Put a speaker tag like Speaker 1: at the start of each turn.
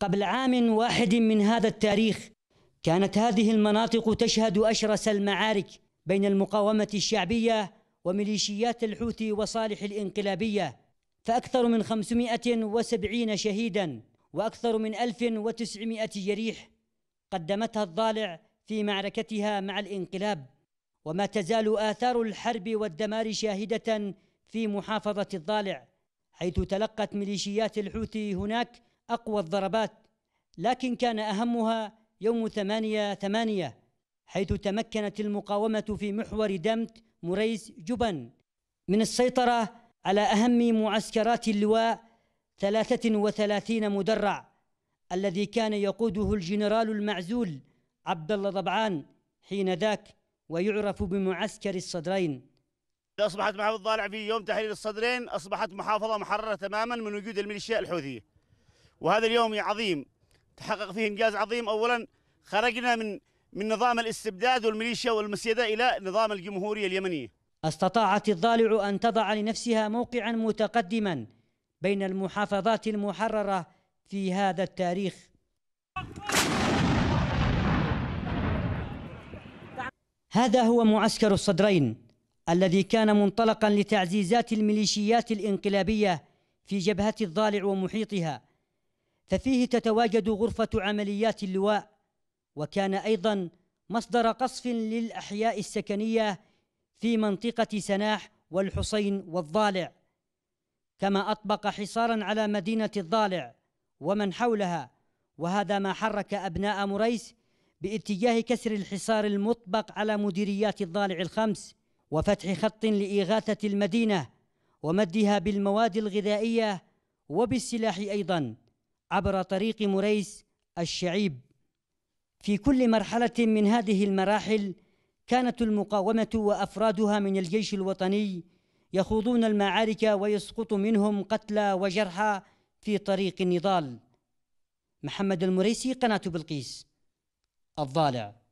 Speaker 1: قبل عام واحد من هذا التاريخ كانت هذه المناطق تشهد أشرس المعارك بين المقاومة الشعبية وميليشيات الحوثي وصالح الإنقلابية فأكثر من 570 شهيدا وأكثر من 1900 جريح قدمتها الضالع في معركتها مع الانقلاب وما تزال آثار الحرب والدمار شاهدة في محافظة الضالع حيث تلقت ميليشيات الحوثي هناك أقوى الضربات لكن كان أهمها يوم ثمانية ثمانية حيث تمكنت المقاومة في محور دمت مريس جبن من السيطرة على أهم معسكرات اللواء 33 مدرع الذي كان يقوده الجنرال المعزول عبد الله ضبعان حين ذاك
Speaker 2: ويعرف بمعسكر الصدرين أصبحت محافظة ضالع في يوم تحرير الصدرين أصبحت محافظة محررة تماما من وجود الميليشيا الحوثية وهذا اليوم عظيم تحقق فيه انجاز عظيم اولا خرجنا من من نظام الاستبداد والميليشيا والمسيده الى نظام الجمهوريه اليمنيه.
Speaker 1: استطاعت الضالع ان تضع لنفسها موقعا متقدما بين المحافظات المحرره في هذا التاريخ. هذا هو معسكر الصدرين الذي كان منطلقا لتعزيزات الميليشيات الانقلابيه في جبهه الضالع ومحيطها. ففيه تتواجد غرفة عمليات اللواء وكان أيضا مصدر قصف للأحياء السكنية في منطقة سناح والحسين والضالع كما أطبق حصارا على مدينة الضالع ومن حولها وهذا ما حرك أبناء مريس باتجاه كسر الحصار المطبق على مديريات الضالع الخمس وفتح خط لإغاثة المدينة ومدها بالمواد الغذائية وبالسلاح أيضاً عبر طريق مريس الشعيب في كل مرحلة من هذه المراحل كانت المقاومة وأفرادها من الجيش الوطني يخوضون المعارك ويسقط منهم قتلى وجرحى في طريق النضال محمد المريسي قناة بلقيس الضالع